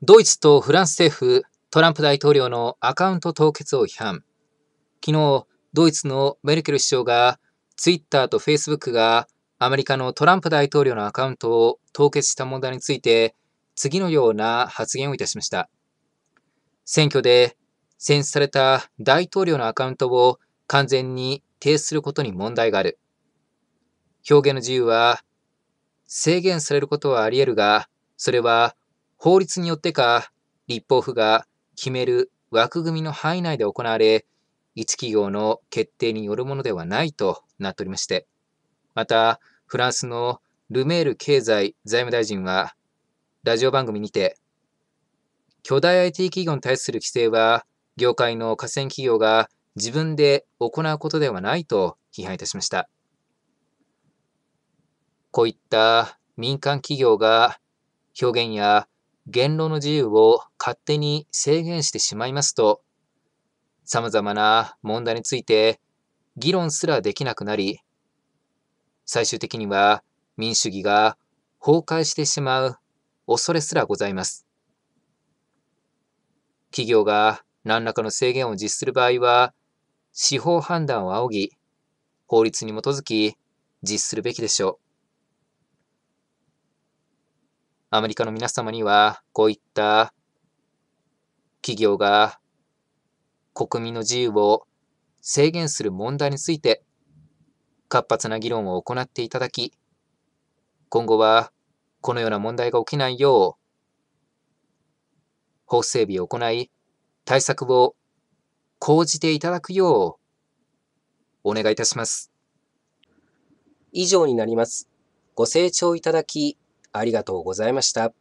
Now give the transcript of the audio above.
ドイツとフランス政府、トランプ大統領のアカウント凍結を批判。昨日、ドイツのメルケル首相が、ツイッターとフェイスブックがアメリカのトランプ大統領のアカウントを凍結した問題について、次のような発言をいたしました。選挙で選出された大統領のアカウントを完全に停止することに問題がある。表現の自由は制限されることはあり得るが、それは法律によってか、立法府が決める枠組みの範囲内で行われ、一企業の決定によるものではないとなっておりまして、また、フランスのルメール経済財務大臣は、ラジオ番組にて、巨大 IT 企業に対する規制は、業界の河川企業が自分で行うことではないと批判いたしました。こういった民間企業が表現や言論の自由を勝手に制限してしまいますと、様々な問題について議論すらできなくなり、最終的には民主主義が崩壊してしまう恐れすらございます。企業が何らかの制限を実施する場合は、司法判断を仰ぎ、法律に基づき実施するべきでしょう。アメリカの皆様には、こういった企業が国民の自由を制限する問題について、活発な議論を行っていただき、今後はこのような問題が起きないよう、法整備を行い、対策を講じていただくよう、お願いいたします。以上になります。ご清聴いただき、ありがとうございました。